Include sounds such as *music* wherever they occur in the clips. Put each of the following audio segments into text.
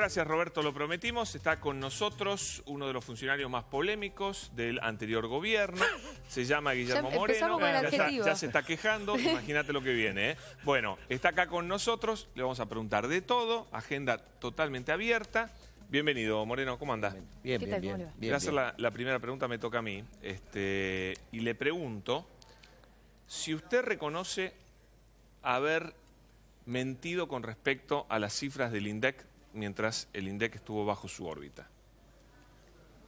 Gracias Roberto, lo prometimos. Está con nosotros uno de los funcionarios más polémicos del anterior gobierno. Se llama Guillermo Moreno. ya, se está quejando, imagínate lo que viene. ¿eh? Bueno, está acá con nosotros, le vamos a preguntar de todo, agenda totalmente abierta. Bienvenido, Moreno, ¿cómo andás? Bien, bien, bien. la, primera pregunta, me toca a mí. Este, y le pregunto si usted reconoce haber mentido con respecto a las cifras del INDEC mientras el INDEC estuvo bajo su órbita.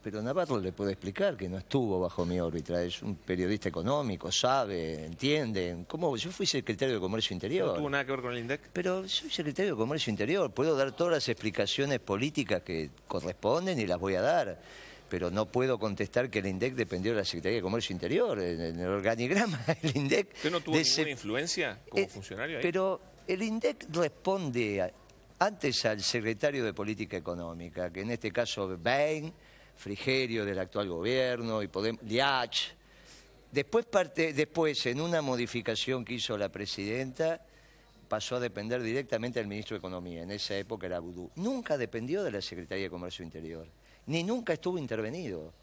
Pero Navarro le puede explicar que no estuvo bajo mi órbita. Es un periodista económico, sabe, entiende. ¿Cómo? Yo fui secretario de Comercio Interior. ¿No tuvo nada que ver con el INDEC? Pero soy secretario de Comercio Interior. Puedo dar todas las explicaciones políticas que corresponden y las voy a dar. Pero no puedo contestar que el INDEC dependió de la Secretaría de Comercio Interior. En el organigrama *laughs* el INDEC... ¿Usted no tuvo ninguna influencia como eh, funcionario ahí? Pero el INDEC responde antes al secretario de Política Económica, que en este caso Bain, Frigerio del actual gobierno, y Podemos, Liach. Después, parte, en una modificación que hizo la presidenta, pasó a depender directamente del ministro de Economía. En esa época era Vudú. Nunca dependió de la Secretaría de Comercio Interior, ni nunca estuvo intervenido.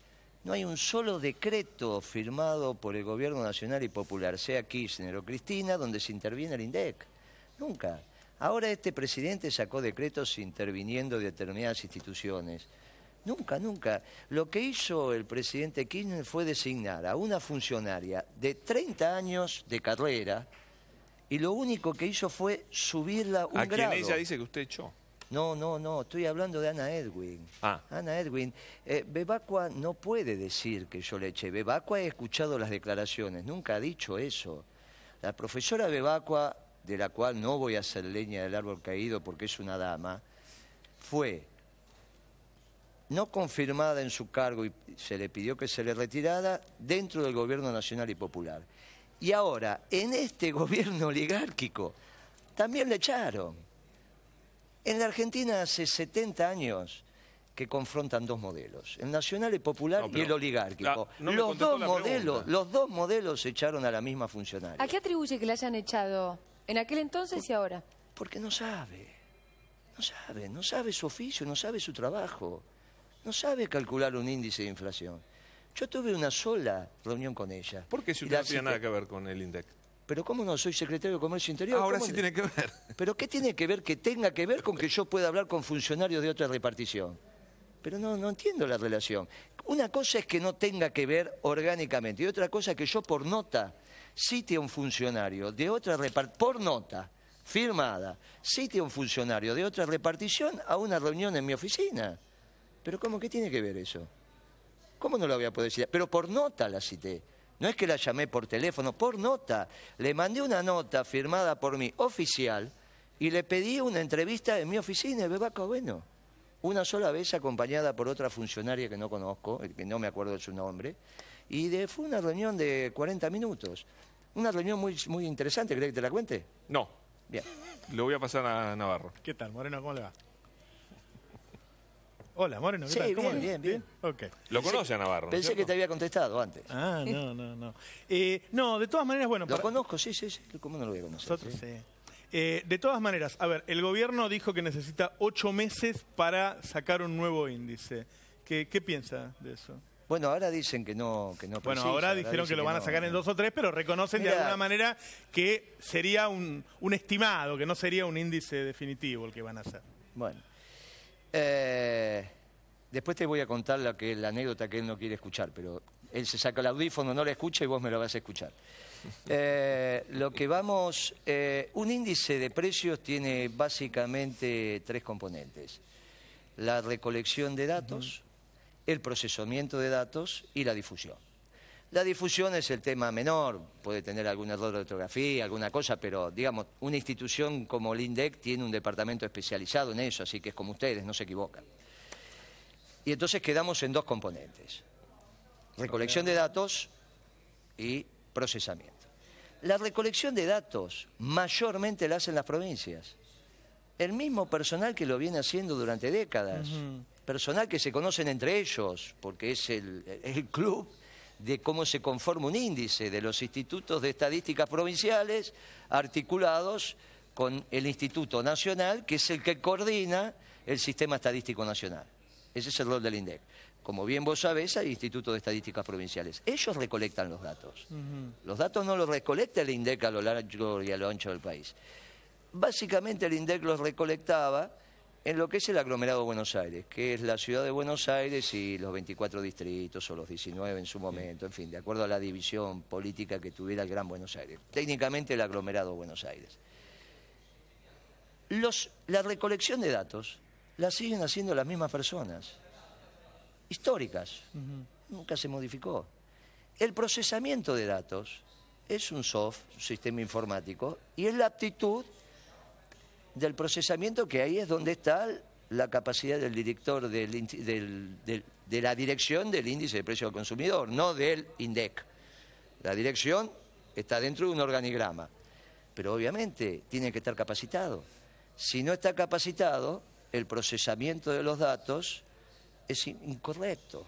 No hay un solo decreto firmado por el Gobierno Nacional y Popular, sea Kirchner o Cristina, donde se interviene el INDEC. Nunca. Ahora este presidente sacó decretos interviniendo determinadas instituciones. Nunca, nunca. Lo que hizo el presidente Kirchner fue designar a una funcionaria de 30 años de carrera y lo único que hizo fue subirla un ¿A grado. ¿A ella dice que usted echó? No, no, no, estoy hablando de Ana Edwin. Ah. Ana Edwin, eh, Bebacua no puede decir que yo le eché. Bebacua ha escuchado las declaraciones, nunca ha dicho eso. La profesora Bebacua de la cual no voy a hacer leña del árbol caído porque es una dama, fue no confirmada en su cargo y se le pidió que se le retirara dentro del gobierno nacional y popular. Y ahora, en este *laughs* gobierno oligárquico, también le echaron. En la Argentina hace 70 años que confrontan dos modelos, el nacional y popular y el oligárquico. los, dos modelos, los dos modelos echaron a la misma funcionaria. ¿A qué atribuye que la hayan echado? ¿En aquel entonces y ahora? Porque no sabe. No sabe, no sabe su oficio, no sabe su trabajo. No sabe calcular un índice de inflación. Yo tuve una sola reunión con ella. ¿Por qué si no tiene nada que ver con el INDEC? Pero ¿cómo no? Soy secretario de Comercio Interior. Ahora sí tiene que ver. ¿Pero qué tiene que ver que tenga que ver con que yo pueda hablar con funcionarios de otra repartición? Pero no, no entiendo la relación. Una cosa es que no tenga que ver orgánicamente y otra cosa es que yo por nota cite a un funcionario de otra repartición, por nota firmada, cite a un funcionario de otra repartición a una reunión en mi oficina. Pero ¿cómo que tiene que ver eso? ¿Cómo no lo había podido poder Pero por nota la cité. No es que la llamé por teléfono, por nota. Le mandé una nota firmada por mí, oficial, y le pedí una entrevista en mi oficina de Bebaco Bueno. Una sola vez acompañada por otra funcionaria que no conozco, que no me acuerdo de su nombre, y de, fue una reunión de 40 minutos una reunión muy, muy interesante, ¿querés que te la cuente? No. Bien. Lo voy a pasar a Navarro. ¿Qué tal, Moreno? ¿Cómo le va? Hola, Moreno, ¿qué sí, ¿Cómo bien, bien, bien, Lo conoce a Navarro. Pensé que te había contestado antes. Ah, no, *laughs* no, no. Eh, no, de todas maneras, bueno. Lo conozco, sí, sí, sí. ¿Cómo no lo voy a conocer? sí. Eh, de todas maneras, a ver, el gobierno dijo que necesita ocho meses para sacar un nuevo índice. ¿Qué, qué piensa de eso? Bueno, ahora dicen que no que no Bueno, ahora dijeron que lo van a sacar en dos o tres, pero reconocen de alguna manera que sería un, estimado, que no sería un índice definitivo el que van a hacer. Bueno. Eh, después te voy a contar la, que, la anécdota que él no quiere escuchar, pero él se saca el audífono, no la escucha y vos me lo vas a escuchar. *laughs* Eh, lo que vamos, eh, un índice de precios tiene básicamente tres componentes. La recolección de datos, el procesamiento de datos y la difusión. La difusión es el tema menor, puede tener algún error de ortografía, alguna cosa, pero digamos, una institución como el INDEC tiene un departamento especializado en eso, así que es como ustedes, no se equivocan. Y entonces quedamos en dos componentes, recolección de datos y procesamiento. La recolección de datos mayormente la hacen las provincias. El mismo personal que lo viene haciendo durante décadas personal que se conocen entre ellos, porque es el, club de cómo se conforma un índice de los institutos de estadísticas provinciales articulados con el Instituto Nacional, que es el que coordina el Sistema Estadístico Nacional. Ese es el rol del INDEC. Como bien vos sabés, hay institutos de Estadísticas Provinciales. Ellos recolectan los datos. Los datos no los recolecta el INDEC a lo largo y a lo ancho del país. Básicamente el INDEC los recolectaba en lo que es el aglomerado de Buenos Aires, que es la ciudad de Buenos Aires y los 24 distritos o los 19 en su momento, en fin, de acuerdo a la división política que tuviera el Gran Buenos Aires, técnicamente el aglomerado de Buenos Aires. la recolección de datos la siguen haciendo las mismas personas, históricas, nunca se modificó. El procesamiento de datos es un soft, un sistema informático, y es la aptitud del procesamiento, que ahí es donde está la capacidad del director de la dirección del índice de precios al consumidor, no del INDEC. La dirección está dentro de un organigrama, pero obviamente tiene que estar capacitado. Si no está capacitado, el procesamiento de los datos es incorrecto.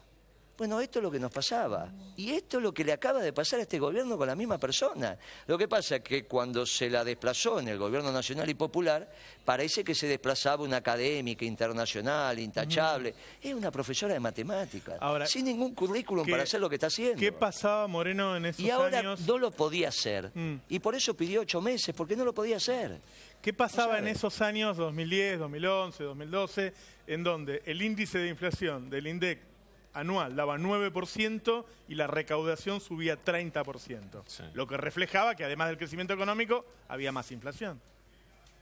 Bueno, esto es lo que nos pasaba. Y esto es lo que le acaba de pasar a este gobierno con la misma persona. Lo que pasa es que cuando se la desplazó en el gobierno nacional y popular, parece que se desplazaba una académica internacional, intachable. Es una profesora de matemáticas, sin ningún currículum para hacer lo que está haciendo. ¿Qué pasaba Moreno en esos años? Y ahora no lo podía hacer. Mm. Y por eso pidió ocho meses, porque no lo podía hacer. ¿Qué pasaba en esos años, 2010, 2011, 2012, en donde el índice de inflación del INDEC anual daba 9% y la recaudación subía 30%. Lo que reflejaba que además del crecimiento económico había más inflación.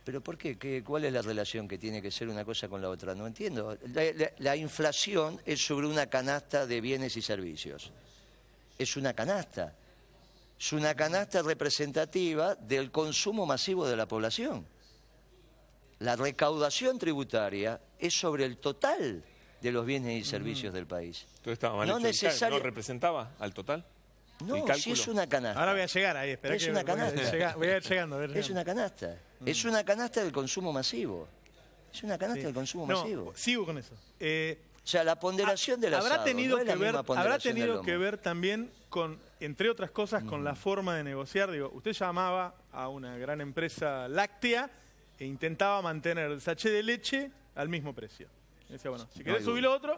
¿Pero por qué? ¿Cuál es la relación que tiene que ser una cosa con la otra? No entiendo. la, inflación es sobre una canasta de bienes y servicios. Es una canasta. Es una canasta representativa del consumo masivo de la población. La recaudación tributaria es sobre el total de los bienes y servicios del país. no, representaba al total? No, si es una canasta. Ahora voy a llegar ahí, espera. Es una canasta. Voy a, ir llegando. A ver, es una canasta. Mm. Es una canasta del consumo masivo. Es una canasta del consumo masivo. Sigo con eso. Eh, o sea, la ponderación de la habrá tenido que ver, Habrá tenido que ver también con, entre otras cosas, con la forma de negociar. Digo, usted llamaba a una gran empresa láctea e intentaba mantener el sachet de leche al mismo precio. Y decía, bueno, si querés subir lo otro,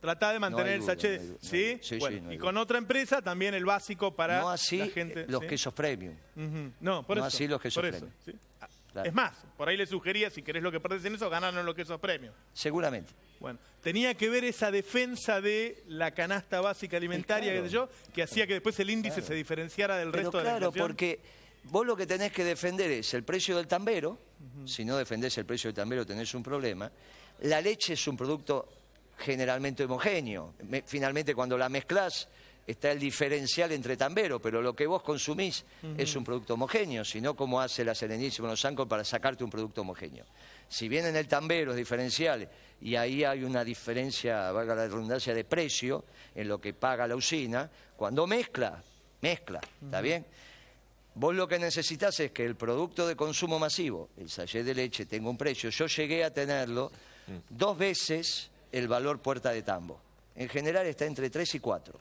tratá de mantener el sachet. ¿Sí? bueno, y con otra empresa también el básico para no así eh, gente. Los quesos premium. No, por eso. así los quesos premium. Es más, por ahí le sugería, si querés lo que perdés en eso, ganaron los quesos premium. Seguramente. Bueno, tenía que ver esa defensa de la canasta básica alimentaria, que, yo, que hacía que después el índice se diferenciara del resto de la Claro, porque vos lo que tenés que defender es el precio del tambero, si no defendés el precio del tambero tenés un problema, la leche es un producto generalmente homogéneo. Finalmente, cuando la mezclas, está el diferencial entre tambero, pero lo que vos consumís es un producto homogéneo, sino como hace la Serenísima Los Ancos para sacarte un producto homogéneo. Si bien en el tambero es diferencial y ahí hay una diferencia, valga la redundancia, de precio en lo que paga la usina, cuando mezcla, mezcla, ¿está bien? Vos lo que necesitas es que el producto de consumo masivo, el sachet de leche, tenga un precio. Yo llegué a tenerlo Mm. dos veces el valor puerta de tambo. En general está entre 3 y 4.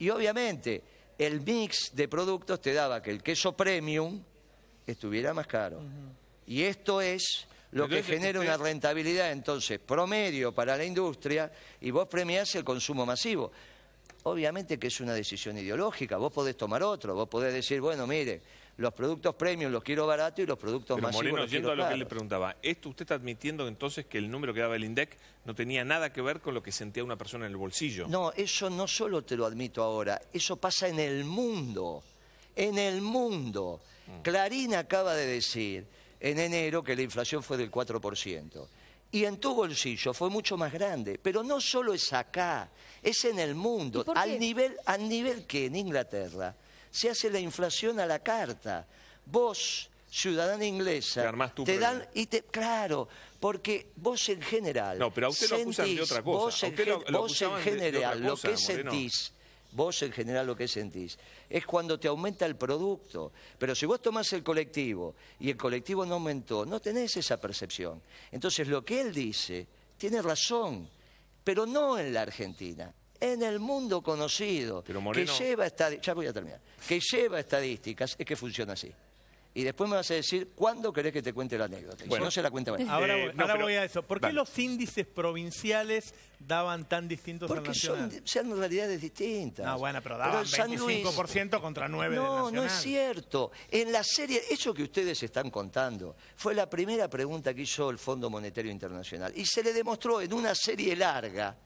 Y obviamente el mix de productos te daba que el queso premium estuviera más caro. Y esto es lo que genera una rentabilidad entonces promedio para la industria y vos premiás el consumo masivo. Obviamente que es una decisión ideológica, vos podés tomar otro, vos podés decir, bueno, mire, los productos premium los quiero barato y los productos más masivos Moreno, yendo a lo que le preguntaba, ¿esto usted está admitiendo entonces que el número que daba el INDEC no tenía nada que ver con lo que sentía una persona en el bolsillo? No, eso no solo te lo admito ahora, eso pasa en el mundo, en el mundo. Mm. Clarín acaba de decir en enero que la inflación fue del 4%. Y en tu bolsillo fue mucho más grande, pero no solo es acá, es en el mundo, al nivel, al nivel que en Inglaterra se hace la inflación a la carta. Vos, ciudadana inglesa, te, dan y te claro, porque vos en general No, pero a usted lo acusan de otra cosa. Vos en, general lo que sentís Vos en general lo que sentís es cuando te aumenta el producto. Pero si vos tomás el colectivo y el colectivo no aumentó, no tenés esa percepción. Entonces lo que él dice tiene razón, pero no en la Argentina en el mundo conocido que lleva ya voy a terminar, que lleva estadísticas es que funciona así. Y después me vas a decir cuándo querés que te cuente la anécdota. Bueno, no se la cuenta Ahora, eh, voy, a eso. ¿Por qué los índices provinciales daban tan distintos Porque al Son, realidades distintas. No, bueno, pero daban 25% contra 9 No, no es cierto. En la serie, eso que ustedes están contando, fue la primera pregunta que hizo el Fondo Monetario Internacional. Y se le demostró en una serie larga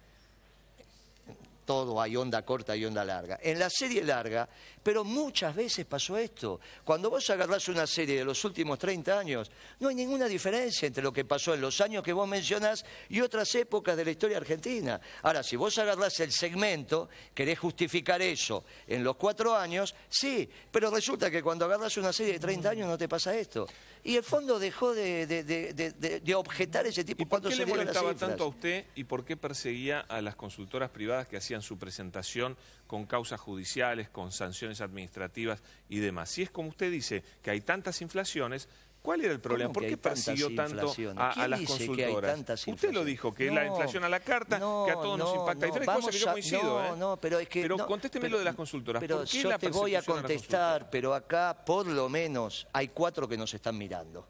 todo, hay onda corta y onda larga. En la serie larga, pero muchas veces pasó esto. Cuando vos agarrás una serie de los últimos 30 años, no hay ninguna diferencia entre lo que pasó en los años que vos mencionás y otras épocas de la historia argentina. Ahora, si vos agarrás el segmento, querés justificar eso en los cuatro años, sí, pero resulta que cuando agarrás una serie de 30 años no te pasa esto. Y el fondo dejó de, objetar ese tipo de ¿Y ¿Por qué se le molestaba tanto a usted y por qué perseguía a las consultoras privadas que hacían? en su presentación con causas judiciales, con sanciones administrativas y demás. Si es como usted dice, que hay tantas inflaciones, ¿Cuál era el problema? ¿Por qué persiguió tanto a, las consultoras? Usted lo dijo, que la inflación a la carta, que a todos nos impacta. Hay tres cosas que yo coincido. ¿eh? pero es que... contésteme lo de las consultoras. Pero yo te voy a contestar, pero acá por lo menos hay cuatro que nos están mirando.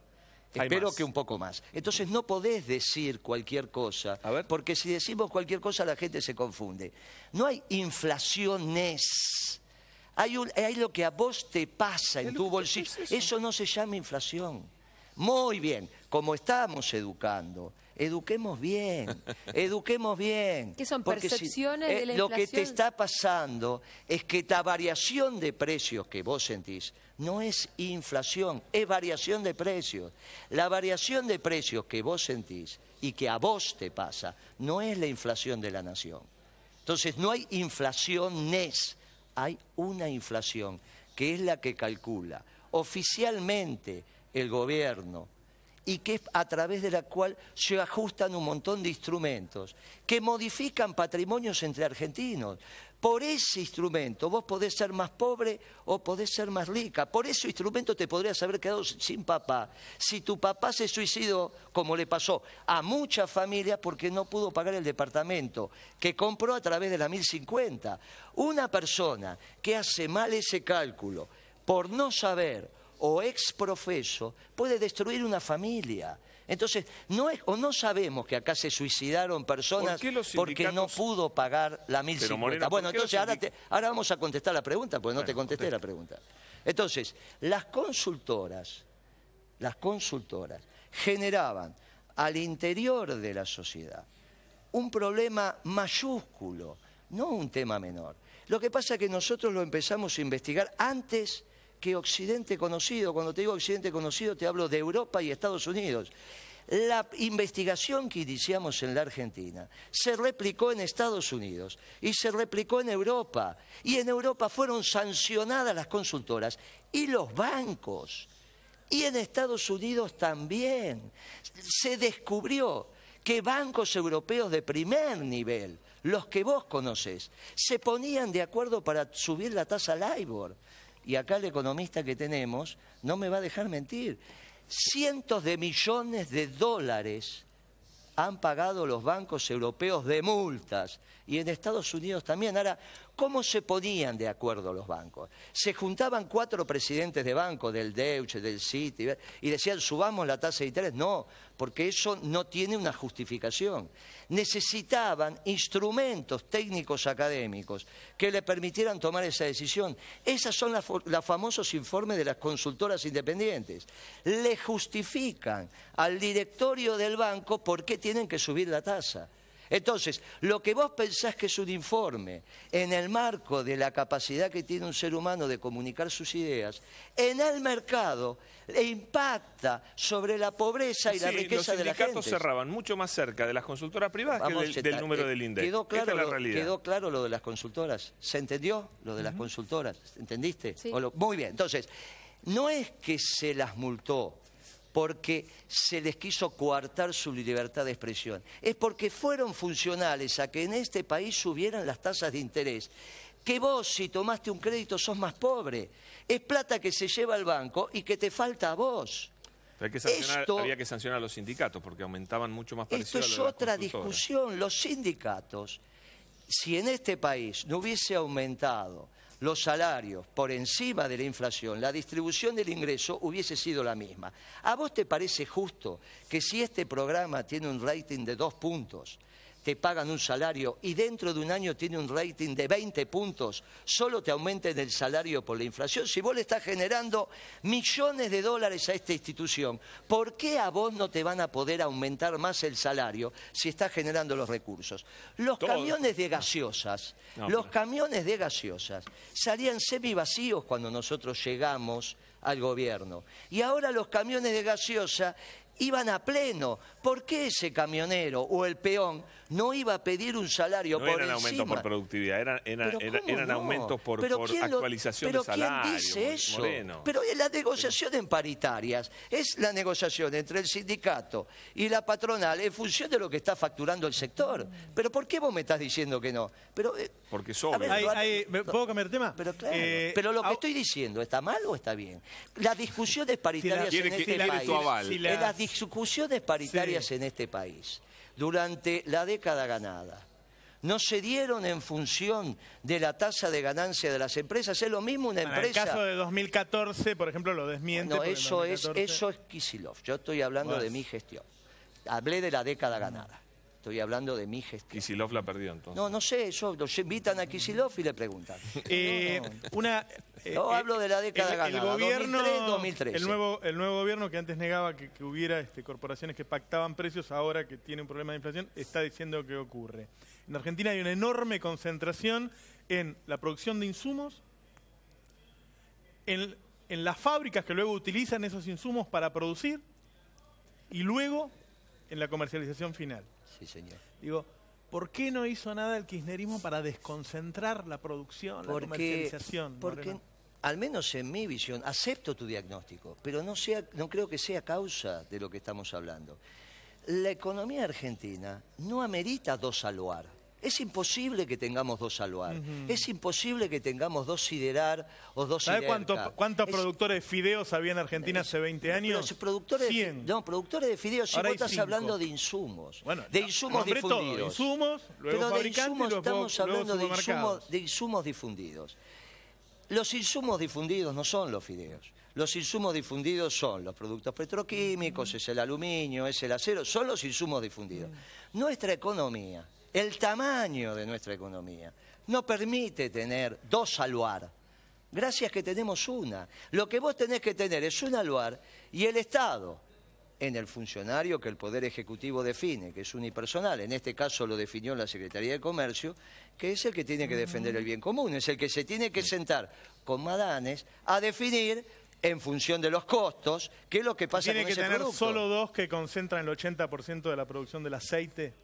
Espero que un poco más. Entonces no podés decir cualquier cosa, porque si decimos cualquier cosa la gente se confunde. No hay inflaciones. Hay, hay lo que a vos te pasa en tu bolsillo. eso? no se llama inflación. Muy bien, como estamos educando, eduquemos bien, *laughs* eduquemos bien. Eh, lo que te está pasando es que la variación de precios que vos sentís no es inflación, es variación de precios. La variación de precios que vos sentís y que a vos te pasa no es la inflación de la nación. Entonces no hay inflaciones, hay una inflación que es la que calcula oficialmente el gobierno y que es a través de la cual se ajustan un montón de instrumentos que modifican patrimonios entre argentinos. Por ese instrumento vos podés ser más pobre o podés ser más rica. Por ese instrumento te podrías haber quedado sin papá. Si tu papá se suicidó, como le pasó a muchas familias porque no pudo pagar el departamento que compró a través de la 1050. Una persona que hace mal ese cálculo por no saber o ex profeso puede destruir una familia. Entonces, no es, o no sabemos que acá se suicidaron personas porque no pudo pagar la 1050. bueno, entonces ahora, vamos a contestar la pregunta, porque no te contesté la pregunta. Entonces, las consultoras, las consultoras generaban al interior de la sociedad un problema mayúsculo, no un tema menor. Lo que pasa es que nosotros lo empezamos a investigar antes que Occidente conocido, cuando te digo Occidente conocido, te hablo de Europa y Estados Unidos. La investigación que iniciamos en la Argentina se replicó en Estados Unidos y se replicó en Europa. Y en Europa fueron sancionadas las consultoras y los bancos. Y en Estados Unidos también. Se descubrió que bancos europeos de primer nivel, los que vos conocés, se ponían de acuerdo para subir la tasa LIBOR y acá el economista que tenemos no me va a dejar mentir, cientos de millones de dólares han pagado los bancos europeos de multas y en Estados Unidos también. Ahora, ¿cómo se ponían de acuerdo los bancos? Se juntaban cuatro presidentes de banco, del Deutsche, del Citi, y decían, subamos la tasa de interés. No, porque eso no tiene una justificación. Necesitaban instrumentos técnicos académicos que le permitieran tomar esa decisión. Esos son los famosos informes de las consultoras independientes. Le justifican al directorio del banco por qué tienen que subir la tasa. Entonces, lo que vos pensás que es un informe, en el marco de la capacidad que tiene un ser humano de comunicar sus ideas, en el mercado impacta sobre la pobreza y la riqueza de la gente. Los sindicatos cerraban mucho más cerca de las consultoras privadas que del, número eh, del Quedó claro, lo, quedó claro lo de las consultoras. ¿Se entendió lo de las consultoras? ¿Entendiste? muy bien. Entonces, no es que se las multó porque se les quiso coartar su libertad de expresión. Es porque fueron funcionales a que en este país subieran las tasas de interés. Que vos, si tomaste un crédito, sos más pobre. Es plata que se lleva al banco y que te falta a vos. había que sancionar a los sindicatos porque aumentaban mucho más Esto es otra discusión. Los sindicatos, si en este país no hubiese aumentado los salarios por encima de la inflación, la distribución del ingreso hubiese sido la misma. ¿A vos te parece justo que si este programa tiene un rating de dos puntos, te pagan un salario y dentro de un año tiene un rating de 20 puntos, solo te aumenten el salario por la inflación. Si vos le estás generando millones de dólares a esta institución, ¿por qué a vos no te van a poder aumentar más el salario si estás generando los recursos? Los camiones de gaseosas, los camiones de gaseosas salían semi vacíos cuando nosotros llegamos al gobierno. Y ahora los camiones de gaseosa iban a pleno. ¿Por qué ese camionero o el peón no iba a pedir un salario no eran aumentos por productividad, eran, aumentos por, actualización de salario. ¿Pero quién dice eso? Pero la negociación en paritarias es la negociación entre el sindicato y la patronal en función de lo que está facturando el sector. ¿Pero por qué vos me estás diciendo que no? Pero, eh, Porque sobre. ¿Puedo cambiar de tema? Pero eh, lo que estoy diciendo, ¿está mal o está bien? Las discusiones paritarias en este país... Eh, las discusiones paritarias en este país durante la década ganada. No se dieron en función de la tasa de ganancia de las empresas. Es lo mismo una empresa. En el caso de 2014, por ejemplo, lo desmiente. No, eso es, eso es Kisilov. Yo estoy hablando de mi gestión. Hablé de la década ganada. Estoy hablando de mi gestión. Kisilov la perdió entonces. No, no sé, los invitan a Kisilov y le preguntan. Eh, no, Una, eh, hablo de la década ganada, 2003, 2013. El nuevo, el nuevo gobierno que antes negaba que, hubiera este, corporaciones que pactaban precios, ahora que tiene un problema de inflación, está diciendo que ocurre. En Argentina hay una enorme concentración en la producción de insumos, en, en las fábricas que luego utilizan esos insumos para producir y luego en la comercialización final. Sí, señor. Digo, ¿por qué no hizo nada el kirchnerismo para desconcentrar la producción, la comercialización? Porque, al menos en mi visión, acepto tu diagnóstico, pero no, no creo que sea causa de lo que estamos hablando. La economía argentina no amerita dos aluar es imposible que tengamos dos Aluar. Es imposible que tengamos dos Siderar o dos ¿Sabes cuántos productores de fideos había en Argentina eh, hace 20 eh, años? 100. no, productores de fideos, si vos estás hablando de insumos. de insumos difundidos. Pero de insumos estamos hablando de insumos difundidos. Los insumos difundidos no son los fideos. Los insumos difundidos son los productos petroquímicos, es el aluminio, es el acero, son los insumos difundidos. Nuestra economía el tamaño de nuestra economía no permite tener dos aluar. Gracias que tenemos una. Lo que vos tenés que tener es un aluar y el Estado en el funcionario que el Poder Ejecutivo define, que es unipersonal, en este caso lo definió la Secretaría de Comercio, que es el que tiene que defender el bien común, es el que se tiene que sentar con Madanes a definir en función de los costos, qué es lo que pasa con ese ¿Tiene que tener solo dos que concentran el 80% de la producción del aceite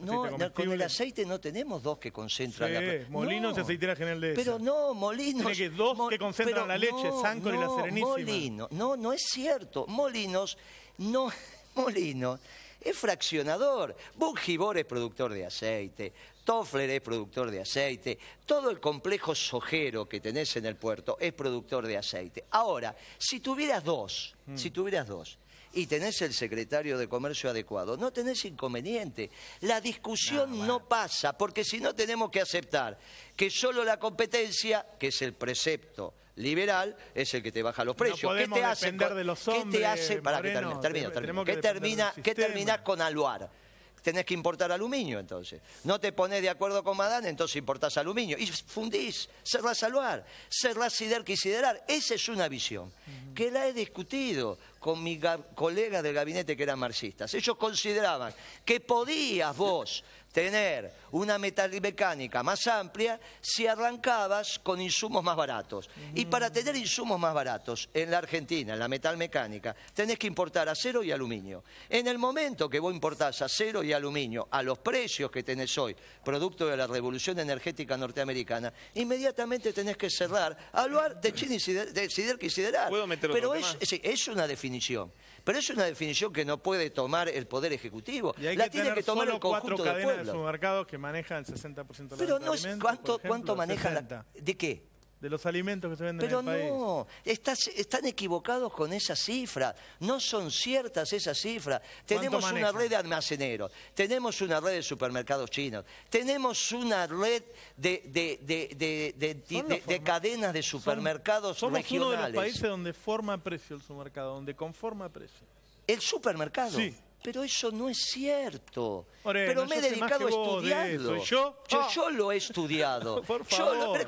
no, con el aceite no tenemos dos que concentran sí, la Molinos y aceitera general de Pero no, Molinos. Tiene que dos que concentran la leche, no, y la Serenísima. Molinos, no, no es cierto. Molinos, no, *laughs* Molinos es fraccionador. Bugibor es productor de aceite, Toffler es productor de aceite, todo el complejo sojero que tenés en el puerto es productor de aceite. Ahora, si tuvieras dos, si mm. tuvieras dos, y tenés el secretario de comercio adecuado, no tenés inconveniente. La discusión ah, no, pasa, porque si no tenemos que aceptar que solo la competencia, que es el precepto, liberal es el que te baja los precios. ¿Qué te hace los hombres, ¿Qué te hace para que termine, termino, termina, ¿Qué termina con Aluar? tenés que importar aluminio entonces. No te pones de acuerdo con Madán, entonces importás aluminio. Y fundís, cerrás saluar, cerrás sider que siderar. Esa es una visión que la he discutido con mis colegas del gabinete que eran marxistas. Ellos consideraban que podías vos tener una metalmecánica más amplia si arrancabas con insumos más baratos. Y para tener insumos más baratos en la Argentina, en la metalmecánica, tenés que importar acero y aluminio. En el momento que vos importás acero y aluminio a los precios que tenés hoy, producto de la revolución energética norteamericana, inmediatamente tenés que cerrar, hablar de China y de Siderar. Pero es, una definición. Pero es una definición que no puede tomar el Poder Ejecutivo. La tiene que tomar el conjunto de pueblo los que maneja el 60% de la Pero no, es ¿cuánto, maneja. cuánto manejan? ¿De qué? De los alimentos que se venden en el no, Pero no, están equivocados con esa cifra. No son ciertas esas cifras. Tenemos una red de almaceneros, tenemos una red de supermercados chinos, tenemos una red de, de, cadenas de supermercados Son, regionales. uno de los países donde forma precio el supermercado, donde conforma precio. ¿El supermercado? Sí pero eso no es cierto. pero me he dedicado a estudiarlo. ¿Yo? Ah. Yo, lo he estudiado.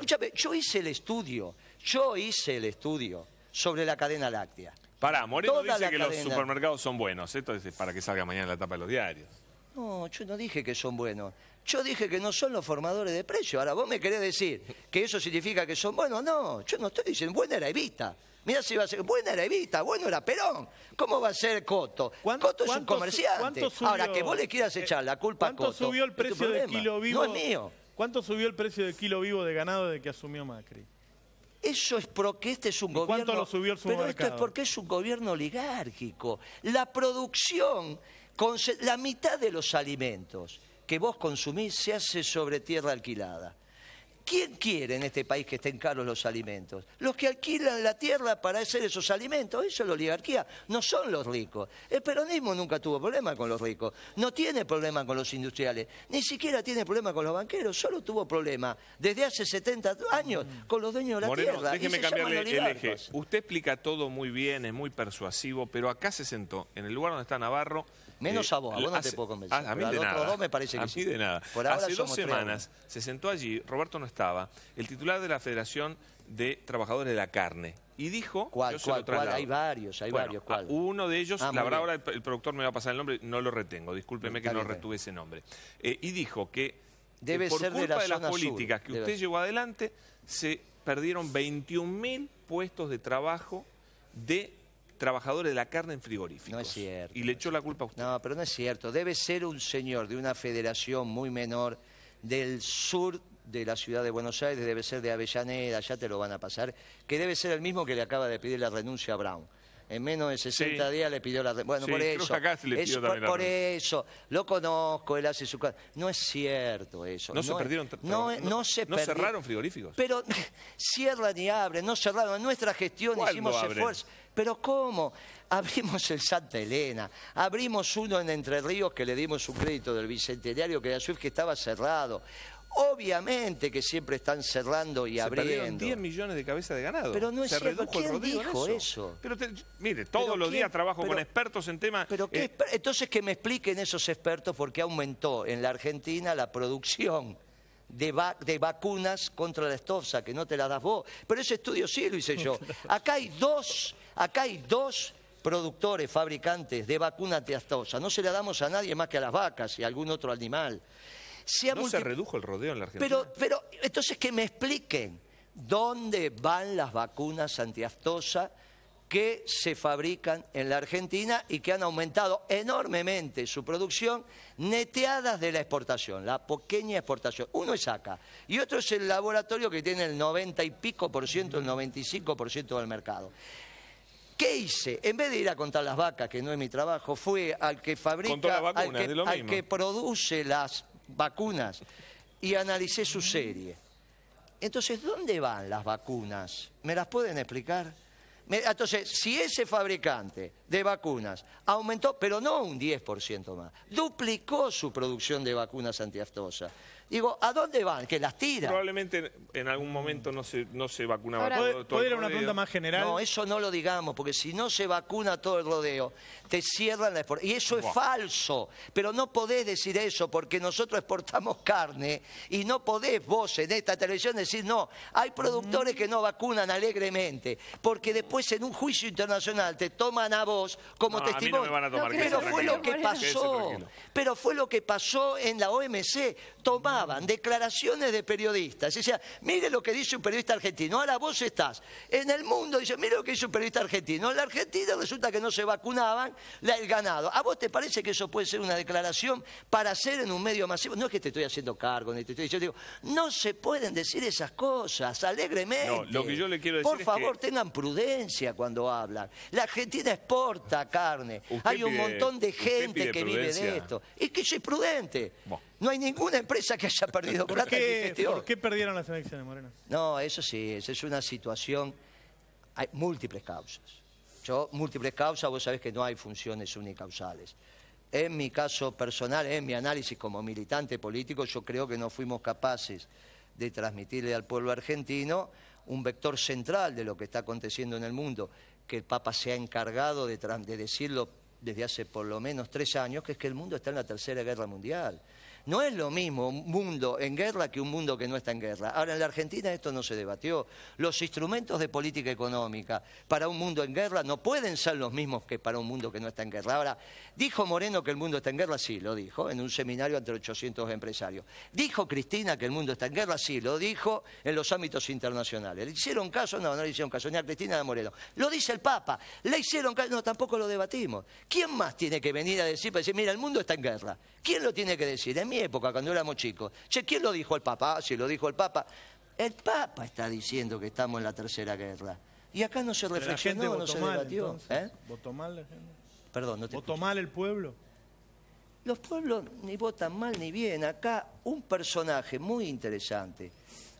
*laughs* Yo, hice el estudio, yo hice el estudio sobre la cadena láctea. Pará, Moreno dice que los supermercados son buenos. Esto es para que salga mañana la etapa de los diarios. No, yo no dije que son buenos. Yo dije que no son los formadores de precio. Ahora, vos me querés decir que eso significa que son buenos. No, yo no estoy diciendo buena era Evita. Mira, si va a ser, bueno era Evita, bueno era Perón. ¿Cómo va a ser Coto? Coto es un comerciante. Ahora, que vos le quieras eh, echar la culpa a Coto. ¿Cuánto subió el precio del kilo vivo? ¿Cuánto subió el precio del kilo vivo de ganado desde que asumió Macri? Eso es porque este es un gobierno. ¿Cuánto lo subió el Pero esto es porque es un gobierno oligárquico. La producción, la mitad de los alimentos que vos consumís se hace sobre tierra alquilada. ¿Quién quiere en este país que estén caros los alimentos? Los que alquilan la tierra para hacer esos alimentos, eso es la oligarquía, no son los ricos. El peronismo nunca tuvo problema con los ricos, no tiene problema con los industriales, ni siquiera tiene problema con los banqueros, solo tuvo problema desde hace 70 años mm. con los dueños de la tierra. Déjeme cambiarle el eje. Usted explica todo muy bien, es muy persuasivo, pero acá se sentó, en el lugar donde está Navarro, Menos eh, a vos, a vos no te puedo convencer. A, mí de nada. de nada. hace dos semanas se sentó allí, Roberto no estaba, el titular de la Federación de Trabajadores de la Carne. Y dijo... ¿Cuál, cuál, Hay varios, hay varios. Uno de ellos, ah, la verdad ahora el, productor me va a pasar el nombre, no lo retengo, discúlpeme que no retuve ese nombre. Eh, y dijo que eh, por culpa de, las políticas que usted llevó adelante, se perdieron 21.000 puestos de trabajo de trabajadores de la carne en frigoríficos. No es cierto. Y le echó la culpa a usted. No, pero no es cierto. Debe ser un señor de una federación muy menor del sur de la ciudad de Buenos Aires, debe ser de Avellaneda, ya te lo van a pasar, que debe ser el mismo que le acaba de pedir la renuncia a Brown en menos de 60 días le pidió la... Bueno, por eso. por, eso. Lo conozco, él hace su... No es cierto eso. No, se perdieron... No, no, se cerraron frigoríficos. Pero *laughs* cierran y abren, no cerraron. nuestra gestión hicimos esfuerzo. Pero ¿cómo? Abrimos el Santa Elena, abrimos uno en Entre Ríos que le dimos un crédito del Bicentenario, que era que estaba cerrado. Obviamente que siempre están cerrando y se abriendo. 10 millones de cabezas de ganado. Pero no es cierto. ¿Quién dijo eso? Pero mire, todos los días trabajo con expertos en temas... Pero eh, entonces que me expliquen esos expertos por qué aumentó en la Argentina la producción de, vacunas contra la estofa, que no te la das vos. Pero ese estudio sí lo hice yo. *laughs* Acá hay dos, hay dos productores, fabricantes de vacunas de estofa. No se la damos a nadie más que a las vacas y algún otro animal. No se redujo el rodeo en la Argentina. Pero, pero entonces que me expliquen dónde van las vacunas antiaftosa que se fabrican en la Argentina y que han aumentado enormemente su producción, neteadas de la exportación, la pequeña exportación. Uno es acá y otro es el laboratorio que tiene el 90 y pico por ciento, el 95 por ciento del mercado. ¿Qué hice? En vez de ir a contar las vacas, que no es mi trabajo, fue al que fabrica, al, que, al que produce las vacunas y analicé su serie. Entonces, ¿dónde van las vacunas? ¿Me las pueden explicar? Entonces, si ese fabricante de vacunas aumentó, pero no un 10% más, duplicó su producción de vacunas antiaftosa. Digo, ¿a dónde van? Que las tiran. Probablemente en algún momento no se, no se vacunaba todo, todo, ¿Puede ir una pregunta más general? No, eso no lo digamos, porque si no se vacuna todo el rodeo, te cierran la exportación. Y eso es falso, pero no podés decir eso, porque nosotros exportamos carne y no podés vos en esta televisión decir, no, hay productores mm. que no vacunan alegremente, porque después pues en un juicio internacional te toman a vos como testigo pero fue lo que pasó. Pero fue lo que pasó en la OMC. Tomaban declaraciones de periodistas. Y decía, mire lo que dice un periodista argentino. Ahora vos estás en el mundo. dice, mire lo que dice un periodista argentino. En la Argentina resulta que no se vacunaban el ganado. ¿A vos te parece que eso puede ser una declaración para hacer en un medio masivo? No es que te estoy haciendo cargo, ni te estoy diciendo. Digo, no se pueden decir esas cosas alegremente. lo que yo le quiero Por favor, tengan prudencia cuando hablan. La Argentina exporta carne. hay un montón de gente que vive de esto. Es que soy prudente. No hay ninguna empresa que haya perdido plata. en este ¿Por qué perdieron las elecciones, Moreno? No, eso sí, es, es una situación. Hay múltiples causas. Yo, múltiples causas, vos sabés que no hay funciones unicausales. En mi caso personal, en mi análisis como militante político, yo creo que no fuimos capaces de transmitirle al pueblo argentino un vector central de lo que está aconteciendo en el mundo, que el Papa se ha encargado de, decirlo desde hace por lo menos tres años, que es que el mundo está en la Tercera Guerra Mundial. No es lo mismo un mundo en guerra que un mundo que no está en guerra. Ahora, en la Argentina esto no se debatió. Los instrumentos de política económica para un mundo en guerra no pueden ser los mismos que para un mundo que no está en guerra. Ahora, dijo Moreno que el mundo está en guerra, sí, lo dijo, en un seminario entre 800 empresarios. Dijo Cristina que el mundo está en guerra, sí, lo dijo en los ámbitos internacionales. ¿Le hicieron caso? No, no le hicieron caso ni a Cristina ni a Moreno. Lo dice el Papa. ¿Le hicieron caso? No, tampoco lo debatimos. ¿Quién más tiene que venir a decir, para decir, mira, el mundo está en guerra? ¿Quién lo tiene que decir? ¿En época, cuando éramos chicos. Che, ¿quién lo dijo el papá? Si lo dijo el Papa. El Papa está diciendo que estamos en la tercera guerra. Y acá no se reflexionó, no se debatió. ¿eh? ¿Votó mal ¿Votó mal el pueblo? Los pueblos ni votan mal ni bien. Acá un personaje muy interesante,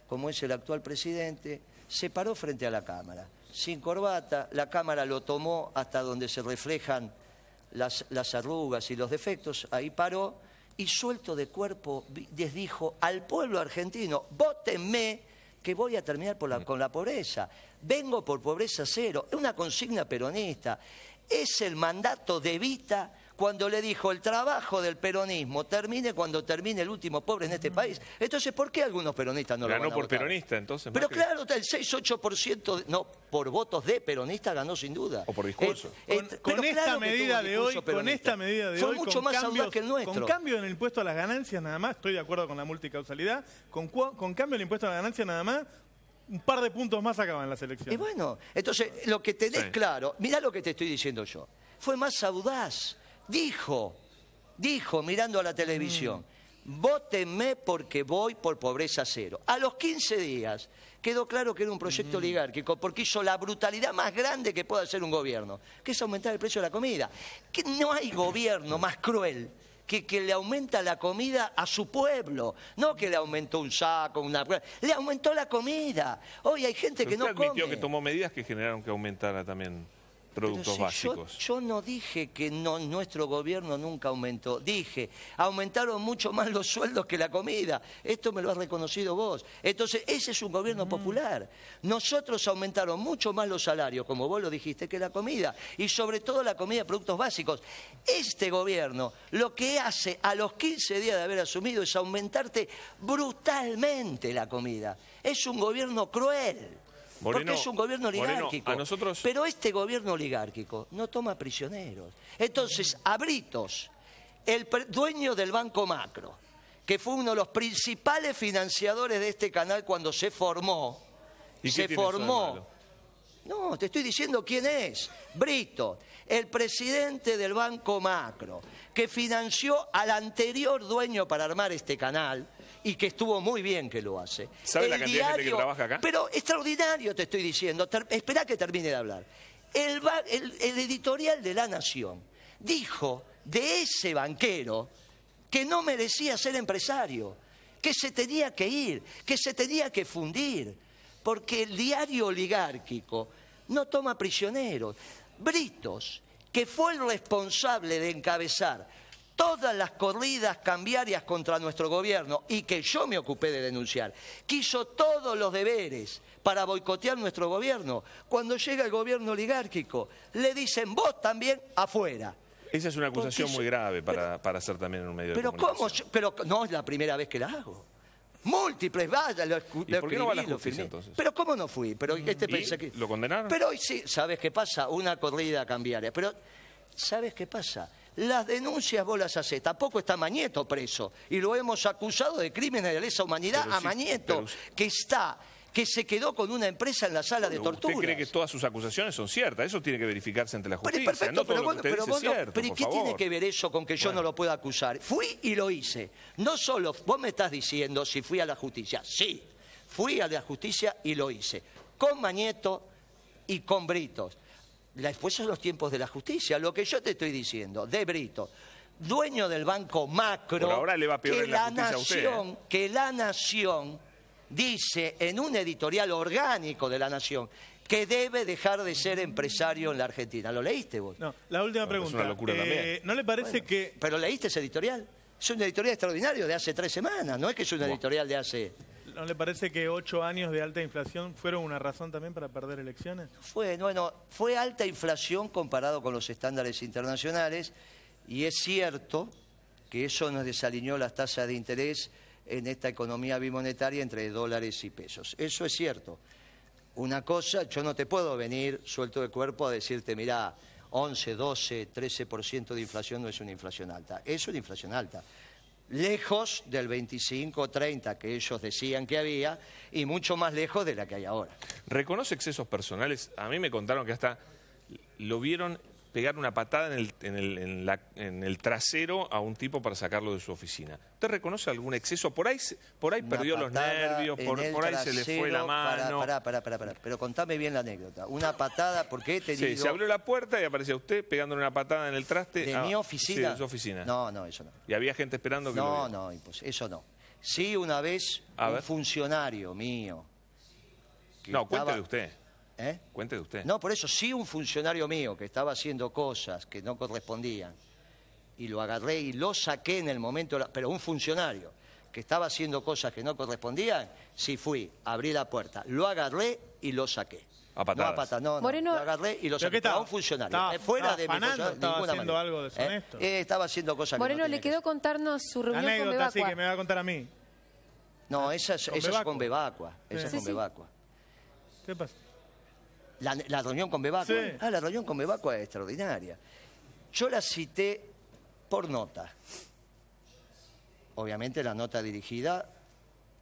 como es el actual presidente, se paró frente a la Cámara, sin corbata, la Cámara lo tomó hasta donde se reflejan las arrugas y los defectos, ahí paró y suelto de cuerpo les dijo al pueblo argentino, votenme que voy a terminar con la pobreza. Vengo por pobreza cero. Es una consigna peronista. Es el mandato de Vita cuando le dijo el trabajo del peronismo termine cuando termine el último pobre en este mm. país. Entonces, ¿por qué algunos peronistas no lo van a por peronista, entonces. Pero claro, el 6-8%, no, por votos de peronista ganó sin duda. O por eh, discurso. Eh, con, esta medida de hoy, con esta Fue mucho más que el nuestro. Con cambio en el impuesto a las ganancias nada más, estoy de acuerdo con la multicausalidad, con, con cambio en el impuesto a las ganancias nada más, un par de puntos más acaban las elecciones. Y bueno, entonces lo que te dé claro, mirá lo que te estoy diciendo yo, fue más audaz, dijo, dijo mirando a la televisión, mm. Vótenme porque voy por pobreza cero. A los 15 días quedó claro que era un proyecto mm. oligárquico porque hizo la brutalidad más grande que puede hacer un gobierno, que es aumentar el precio de la comida. Que no hay gobierno más cruel que, que le aumenta la comida a su pueblo, no que le aumentó un saco, una le aumentó la comida. Hoy hay gente que usted no admitió que tomó medidas que generaron que aumentara también productos básicos. Yo, no dije que nuestro gobierno nunca aumentó. Dije, aumentaron mucho más los sueldos que la comida. Esto me lo has reconocido vos. Entonces, ese es un gobierno mm. popular. Nosotros aumentaron mucho más los salarios, como vos lo dijiste, que la comida. Y sobre todo la comida de productos básicos. Este gobierno lo que hace a los 15 días de haber asumido es aumentarte brutalmente la comida. Es un gobierno cruel porque es un gobierno oligárquico. Pero este gobierno oligárquico no toma prisioneros. Entonces, Abritos, el dueño del Banco Macro, que fue uno de los principales financiadores de este canal cuando se formó, ¿Y se formó. No, te estoy diciendo quién es. Brito, el presidente del Banco Macro, que financió al anterior dueño para armar este canal, y que estuvo muy bien que lo hace. ¿Sabe la cantidad de gente que trabaja acá? Pero extraordinario te estoy diciendo, espera que termine de hablar. el editorial de La Nación dijo de ese banquero que no merecía ser empresario, que se tenía que ir, que se tenía que fundir, porque el diario oligárquico no toma prisioneros. Britos, que fue el responsable de encabezar todas las corridas cambiarias contra nuestro gobierno y que yo me ocupé de denunciar, quiso todos los deberes para boicotear nuestro gobierno, cuando llega el gobierno oligárquico, le dicen vos también afuera. Esa es una acusación muy grave para, hacer también en un medio pero de comunicación. ¿cómo? Pero no es la primera vez que la hago. Múltiples, vaya, lo, escribí, por qué no va a la entonces? Pero ¿cómo no fui? Pero mm. este ¿Lo condenaron? Pero hoy sí, ¿sabes qué pasa? Una corrida cambiaria. Pero ¿sabes qué pasa? las denuncias vos las hacés. Tampoco está Mañeto preso. Y lo hemos acusado de crímenes de lesa humanidad a Mañeto, que está que se quedó con una empresa en la sala de tortura. ¿Usted cree que todas sus acusaciones son ciertas? Eso tiene que verificarse ante la justicia. Pero, perfecto, pero, bueno, pero, pero qué tiene que ver eso con que yo no lo pueda acusar? Fui y lo hice. No solo vos me estás diciendo si fui a la justicia. Sí, fui a la justicia y lo hice. Con Mañeto y con Britos después son los tiempos de la justicia, lo que yo te estoy diciendo, de Brito, dueño del banco macro, que, la, nación, que la nación dice en un editorial orgánico de la nación que debe dejar de ser empresario en la Argentina. ¿Lo leíste vos? No, la última pregunta. Eh, ¿No le parece que...? ¿Pero leíste ese editorial? Es un editorial extraordinario de hace tres semanas, no es que es un editorial de hace... ¿No le parece que ocho años de alta inflación fueron una razón también para perder elecciones? Fue, bueno, fue alta inflación comparado con los estándares internacionales y es cierto que eso nos desaliñó las tasas de interés en esta economía bimonetaria entre dólares y pesos. Eso es cierto. Una cosa, yo no te puedo venir suelto de cuerpo a decirte, mirá, 11, 12, 13% de inflación no es una inflación alta. Es una inflación alta lejos del 25-30 que ellos decían que había y mucho más lejos de la que hay ahora. ¿Reconoce excesos personales? A mí me contaron que hasta lo vieron pegar una patada en el, en, el, el, trasero a un tipo para sacarlo de su oficina. ¿Usted reconoce algún exceso? Por ahí, por ahí perdió los nervios, por, ahí se le fue la mano. Pero contame bien la anécdota. Una patada, porque te sí, se abrió la puerta y aparecía usted pegándole una patada en el traste. ¿De ah, mi oficina? su oficina. No, no, eso no. ¿Y había gente esperando que No, no, Eso no. Sí, una vez un funcionario mío. No, estaba... usted. ¿Eh? Cuente de usted. No, por eso si un funcionario mío que estaba haciendo cosas que no correspondían y lo agarré y lo saqué en el momento, pero un funcionario que estaba haciendo cosas que no correspondían, sí fui, abrí la puerta, lo agarré y lo saqué. A patadas. No, a patadas, no, Lo agarré y lo saqué a un funcionario. Eh, fuera de mi funcionario, estaba haciendo algo deshonesto. Eh, eh, estaba haciendo cosas Moreno, que no le quedó contarnos su reunión anécdota, con Bebacua. sí, que me va a contar a mí. No, esa es con esa con ¿Qué pasa? La, reunión con Bebacua. Ah, la reunión con Bebacua es extraordinaria. Yo la cité por nota. Obviamente la nota dirigida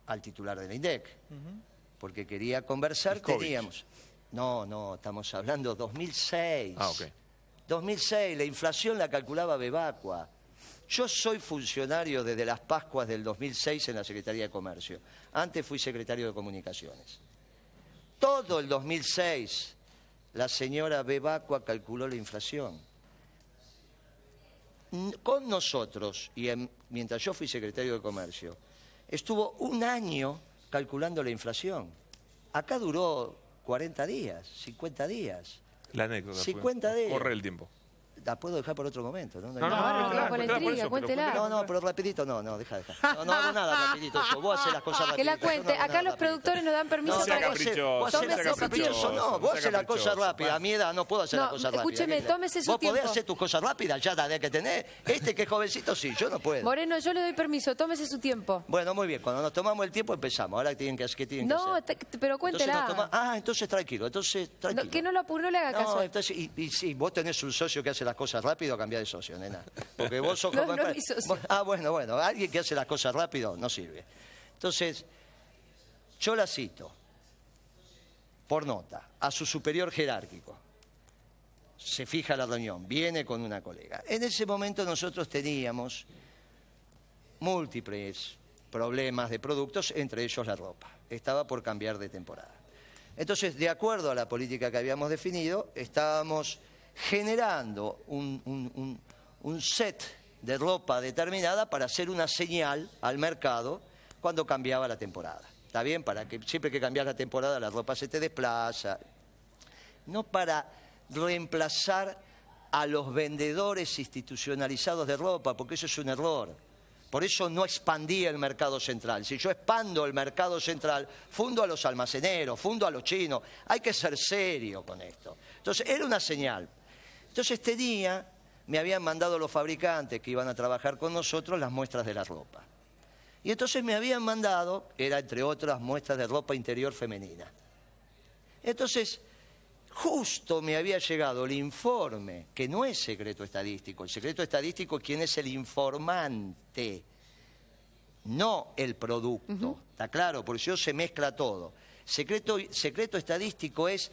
al titular de la INDEC, porque quería conversar, Iscovich. teníamos... No, no, estamos hablando 2006. Ah, ok. 2006, la inflación la calculaba Bebacua. Yo soy funcionario desde las Pascuas del 2006 en la Secretaría de Comercio. Antes fui secretario de Comunicaciones todo el 2006 la señora Bebacua calculó la inflación. Con nosotros, y mientras yo fui secretario de Comercio, estuvo un año calculando la inflación. Acá duró 40 días, 50 días. La anécdota. 50 días. Corre el tiempo la puedo dejar por otro momento. No, no, no, claro, No, pero rapidito, no, no, deja, deja. No, no hago nada rapidito, yo, vos haces las cosas rápido. Ah, que la cuente, acá los productores nos dan permiso para que... Capricho, vos hacés no, vos haces la cosa rápida, a mi edad no puedo hacer las cosas rápidas. escúcheme, tómese su tiempo. Vos podés hacer tus cosas rápidas, ya la que tenés. Este que es jovencito, sí, yo no puedo. Moreno, yo le doy permiso, tómese su tiempo. Bueno, muy bien, cuando nos tomamos el tiempo empezamos, ahora tienen que, ¿qué tienen que hacer? No, pero cuéntela. Ah, entonces tranquilo, entonces tranquilo. Que no lo apuró, le haga caso. No, entonces, y sí, vos tenés un socio que hace las las cosas rápido, cambiar de socio, nena. Porque vos sos *laughs* Ah, bueno, bueno, alguien que hace las cosas rápido no sirve. Entonces, yo la cito por nota a su superior jerárquico. Se fija la reunión, viene con una colega. En ese momento nosotros teníamos múltiples problemas de productos, entre ellos la ropa. Estaba por cambiar de temporada. Entonces, de acuerdo a la política que habíamos definido, estábamos generando un, set de ropa determinada para hacer una señal al mercado cuando cambiaba la temporada. ¿Está bien? Para que siempre que cambias la temporada la ropa se te desplaza. No para reemplazar a los vendedores institucionalizados de ropa, porque eso es un error. Por eso no expandí el mercado central. Si yo expando el mercado central, fundo a los almaceneros, fundo a los chinos. Hay que ser serio con esto. Entonces, era una señal. Entonces este día me habían mandado los fabricantes que iban a trabajar con nosotros las muestras de la ropa. Y entonces me habían mandado, era entre otras muestras de ropa interior femenina. Entonces, justo me había llegado el informe, que no es secreto estadístico, el secreto estadístico es quién es el informante, no el producto, ¿está claro? Porque si se mezcla todo. Secreto, secreto estadístico es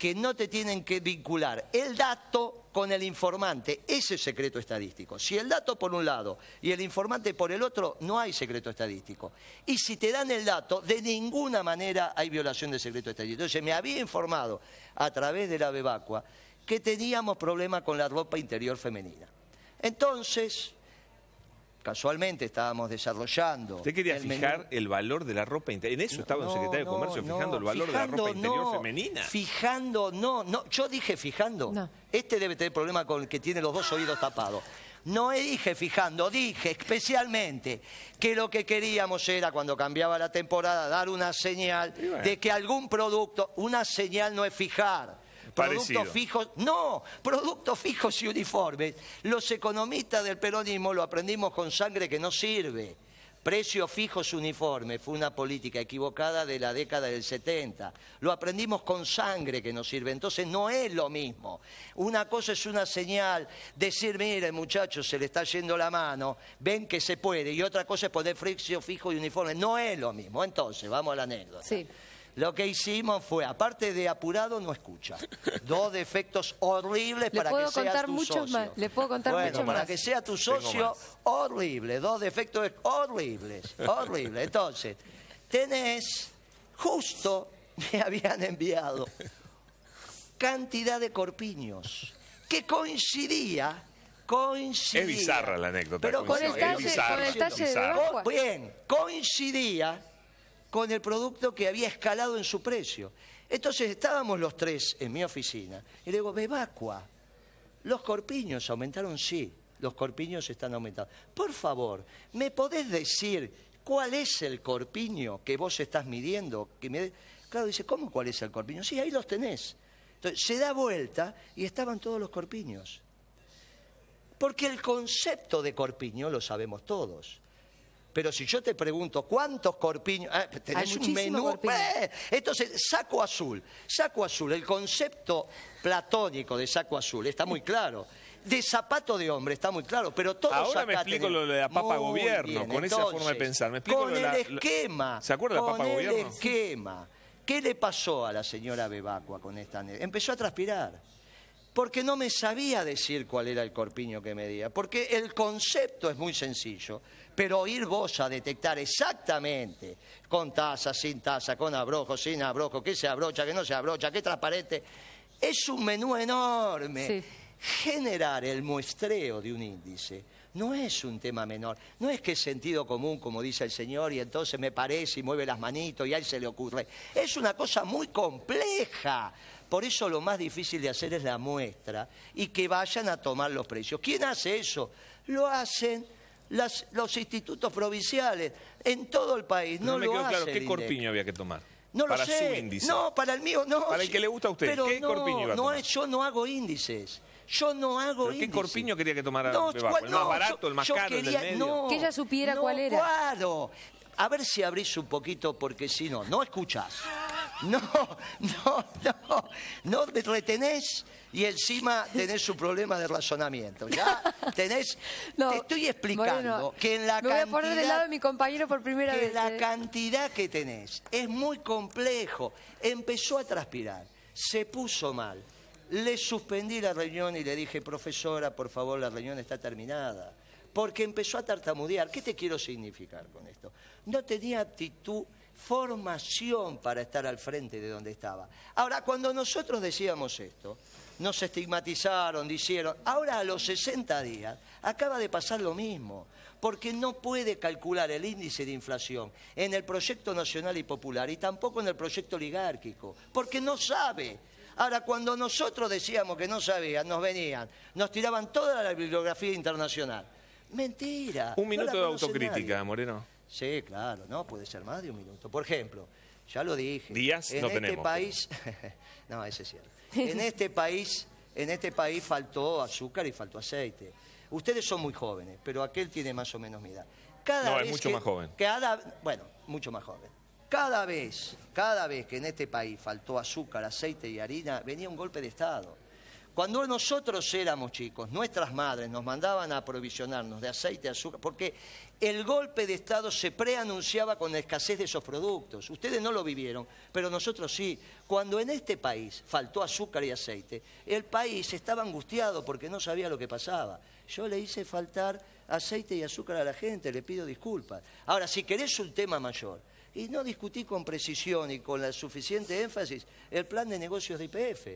que no te tienen que vincular el dato con el informante. Ese es secreto estadístico. Si el dato por un lado y el informante por el otro, no hay secreto estadístico. Y si te dan el dato, de ninguna manera hay violación de secreto estadístico. Entonces me había informado a través de la Bebacua que teníamos problemas con la ropa interior femenina. Entonces, Casualmente estábamos desarrollando. Usted quería fijar el valor de la ropa interior. En eso estaba el secretario de Comercio, fijando el valor de la ropa interior femenina. Fijando, no, no. Yo dije fijando. Este debe tener problema con el que tiene los dos oídos tapados. No dije fijando, dije especialmente que lo que queríamos era, cuando cambiaba la temporada, dar una señal de que algún producto, una señal no es fijar productos fijos, no, productos fijos y uniformes. Los economistas del peronismo lo aprendimos con sangre que no sirve. Precios fijos uniformes fue una política equivocada de la década del 70. Lo aprendimos con sangre que nos sirve. Entonces no es lo mismo. Una cosa es una señal, decir, el muchachos, se le está yendo la mano, ven que se puede. Y otra cosa es poner precios fijos y uniformes. No es lo mismo. Entonces, vamos a la anécdota. Lo que hicimos fue, aparte de apurado, no escucha. Dos defectos horribles para que sea tu socio. Más. Le puedo contar bueno, para que sea tu socio, horrible. Dos defectos horribles, horrible Entonces, tenés, justo me habían enviado cantidad de corpiños que coincidía coincidía. Es bizarra la anécdota. Pero con el talle, de Bien, coincidía con el producto que había escalado en su precio. Entonces estábamos los tres en mi oficina y le digo, Bebacua, los corpiños aumentaron, sí, los corpiños están aumentando. Por favor, ¿me podés decir cuál es el corpiño que vos estás midiendo? Que me... Claro, dice, ¿cómo cuál es el corpiño? Sí, ahí los tenés. Entonces se da vuelta y estaban todos los corpiños. Porque el concepto de corpiño lo sabemos todos. Pero si yo te pregunto cuántos corpiños, ah, tenés un menú, eh, entonces saco azul, saco azul, el concepto platónico de saco azul está muy claro. De zapato de hombre, está muy claro, pero todos Ahora me explico lo de la papa gobierno, con esa forma de pensar. Me explico con lo de la, el esquema. ¿Se acuerda de la papa el el esquema. ¿Qué le pasó a la señora Bebacua con esta? Empezó a transpirar porque no me sabía decir cuál era el corpiño que medía, porque el concepto es muy sencillo, pero oír vos a detectar exactamente con taza, sin taza, con abrojo, sin abrojo, qué se abrocha, qué no se abrocha, qué transparente, es un menú enorme. Generar el muestreo de un índice no es un tema menor, no es que es sentido común, como dice el Señor, y entonces me parece y mueve las manitos y ahí se le ocurre. Es una cosa muy compleja por eso lo más difícil de hacer es la muestra y que vayan a tomar los precios. ¿Quién hace eso? Lo hacen los institutos provinciales en todo el país. No, me quedó claro qué corpiño había que tomar. No para lo sé. Su índice. No, para el mío no. Para el que le gusta a usted, ¿qué corpiño iba a tomar? yo no hago índices. Yo no hago índices. ¿Qué corpiño quería que tomara? No, ¿El más barato, el más caro, el del medio? que ella supiera cuál era. Claro. A ver si abrís un poquito porque si no, no escuchás. No, no, no, no retenés y encima tenés un problema de razonamiento. ¿Ya? Tenés. No, te estoy explicando que en la me Voy a poner de lado mi compañero por primera que vez. La ¿eh? cantidad que tenés es muy complejo. Empezó a transpirar, se puso mal. Le suspendí la reunión y le dije, profesora, por favor, la reunión está terminada porque empezó a tartamudear. ¿Qué te quiero significar con esto? No tenía actitud, formación para estar al frente de donde estaba. Ahora, cuando nosotros decíamos esto, nos estigmatizaron, dijeron, ahora a los 60 días acaba de pasar lo mismo, porque no puede calcular el índice de inflación en el proyecto nacional y popular y tampoco en el proyecto oligárquico, porque no sabe. Ahora, cuando nosotros decíamos que no sabían, nos venían, nos tiraban toda la bibliografía internacional. Mentira. Un minuto de autocrítica, Moreno. Sí, claro, no, puede ser más de un minuto. Por ejemplo, ya lo dije. Días en este país, *laughs* no, ese es cierto. En este país, en este país faltó azúcar y faltó aceite. Ustedes son muy jóvenes, pero aquel tiene más o menos mi edad. no, es mucho más joven. bueno, mucho más joven. Cada vez, cada vez que en este país faltó azúcar, aceite y harina, venía un golpe de Estado. Cuando nosotros éramos chicos, nuestras madres nos mandaban a provisionarnos de aceite, y azúcar, porque el golpe de Estado se preanunciaba con la escasez de esos productos. Ustedes no lo vivieron, pero nosotros sí. Cuando en este país faltó azúcar y aceite, el país estaba angustiado porque no sabía lo que pasaba. Yo le hice faltar aceite y azúcar a la gente, le pido disculpas. Ahora, si querés un tema mayor, y no discutí con precisión y con la suficiente énfasis el plan de negocios de IPF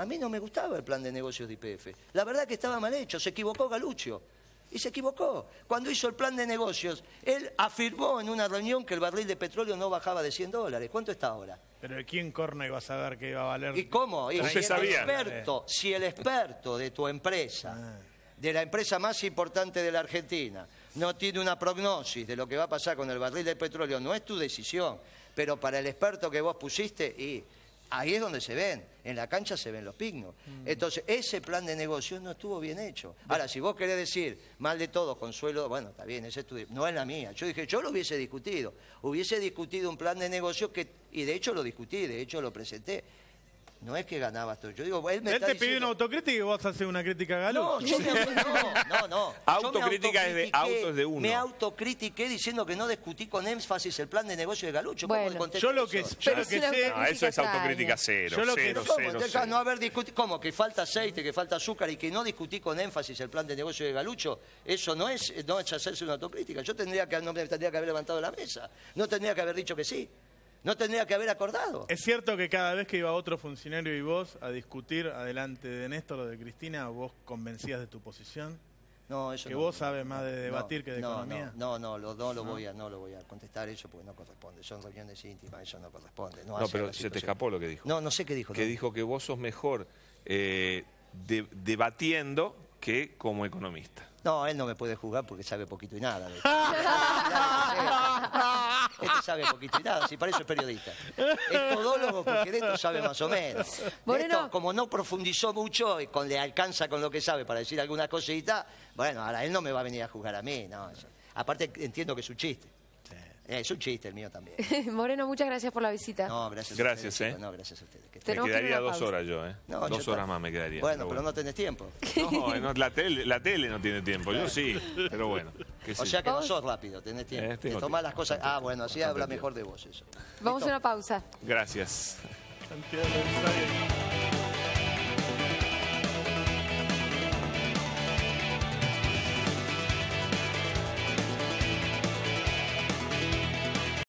a mí no me gustaba el plan de negocios de IPF. La verdad que estaba mal hecho, se equivocó Galucho. Y se equivocó. Cuando hizo el plan de negocios, él afirmó en una reunión que el barril de petróleo no bajaba de 100 dólares. ¿Cuánto está ahora? Pero ¿quién corna iba a saber que iba a valer? ¿Y cómo? si, El experto, si el experto de tu empresa, ah. de la empresa más importante de la Argentina, no tiene una prognosis de lo que va a pasar con el barril de petróleo, no es tu decisión. Pero para el experto que vos pusiste, y Ahí es donde se ven, en la cancha se ven los pignos. Mm. Entonces, ese plan de negocio no estuvo bien hecho. Ahora, si vos querés decir mal de todo, Consuelo, bueno, está bien, ese estudio, no es la mía. Yo dije, yo lo hubiese discutido, hubiese discutido un plan de negocio que, y de hecho lo discutí, de hecho lo presenté no es que ganabas tú. Yo digo, él me él te pidió una autocrítica y vos haces una crítica a No, yo *laughs* no, no, Autocrítica es de autos de uno. Me autocritiqué diciendo que no discutí con énfasis el plan de negocio de Galucho. Bueno. ¿Cómo yo lo que, yo lo que sé... Ah, eso es autocrítica cero, yo cero, cero, No haber discutido... ¿Cómo? Que falta aceite, que falta azúcar y que no discutí con énfasis el plan de negocio de Galucho. Eso no es, no es hacerse una autocrítica. Yo tendría que, no tendría que haber levantado la mesa. No tendría que haber dicho que sí. No tendría que haber acordado. ¿Es cierto que cada vez que iba otro funcionario y vos a discutir adelante de Néstor o de Cristina, vos convencías de tu posición? No, eso que vos sabes más de debatir que de no, economía. No, no, lo, no, lo voy a, no lo voy a contestar eso porque no corresponde. Son reuniones íntimas, eso no corresponde. No, pero se te escapó lo que dijo. No, no sé qué dijo. Que dijo que vos sos mejor eh, debatiendo que como economista. No, él no me puede juzgar porque sabe poquito y nada. *laughs* este sabe poquito y nada, si para eso es periodista. Es podólogo porque de esto sabe más o menos. esto, como no profundizó mucho y con, le alcanza con lo que sabe para decir alguna cosita, bueno, ahora él no me va a venir a juzgar a mí, no. Aparte entiendo que es un chiste. Eh, es un chiste el mío también. *laughs* Moreno, muchas gracias por la visita. No, gracias. Gracias, a ustedes, ¿eh? No, gracias a ustedes. me quedaría dos horas yo, ¿eh? dos horas más me quedaría. Bueno, pero, no tenés tiempo. *laughs* No, la, tele, la tele no tiene tiempo. Yo sí, pero bueno. O sea que ¿Vos? no sos rápido, tenés tiempo. Eh, tomás las cosas. Ah, bueno, así habla mejor de vos eso. Vamos a una pausa. Gracias. Santiago,